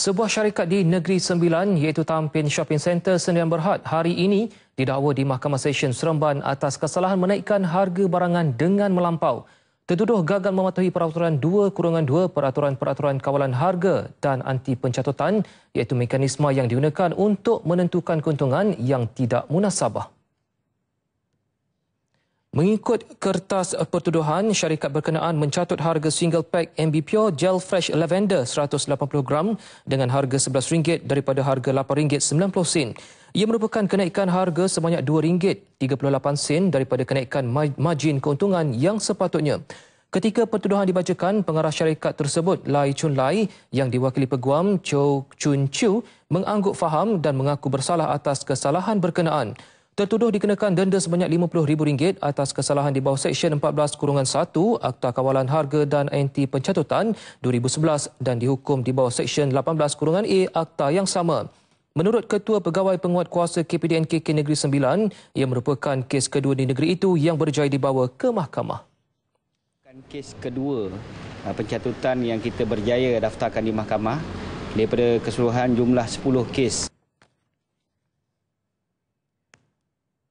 Sebuah syarikat di Negeri Sembilan iaitu Tampin Shopping Center Sendirian Berhad hari ini didakwa di Mahkamah Sesyen Seremban atas kesalahan menaikkan harga barangan dengan melampau. Tertuduh gagal mematuhi peraturan 2-2 peraturan-peraturan kawalan harga dan anti pencatutan iaitu mekanisme yang digunakan untuk menentukan keuntungan yang tidak munasabah. Mengikut kertas pertuduhan, syarikat berkenaan mencatut harga single pack Ambipure Gel Fresh Lavender 180 gram dengan harga RM11 daripada harga RM8.90. Ia merupakan kenaikan harga sebanyak RM2.38 daripada kenaikan margin keuntungan yang sepatutnya. Ketika pertuduhan dibacakan, pengarah syarikat tersebut Lai Chun Lai yang diwakili peguam Chow Chun Chiu mengangguk faham dan mengaku bersalah atas kesalahan berkenaan. Tertuduh dikenakan denda sebanyak RM50,000 atas kesalahan di bawah Seksyen 14-1 Akta Kawalan Harga dan Anti Pencatutan 2011 dan dihukum di bawah Seksyen 18-A Akta yang sama. Menurut Ketua Pegawai Penguat Kuasa KPDNKK Negeri Sembilan, ia merupakan kes kedua di negeri itu yang berjaya dibawa ke mahkamah. Kes kedua uh, pencatutan yang kita berjaya daftarkan di mahkamah daripada keseluruhan jumlah 10 kes.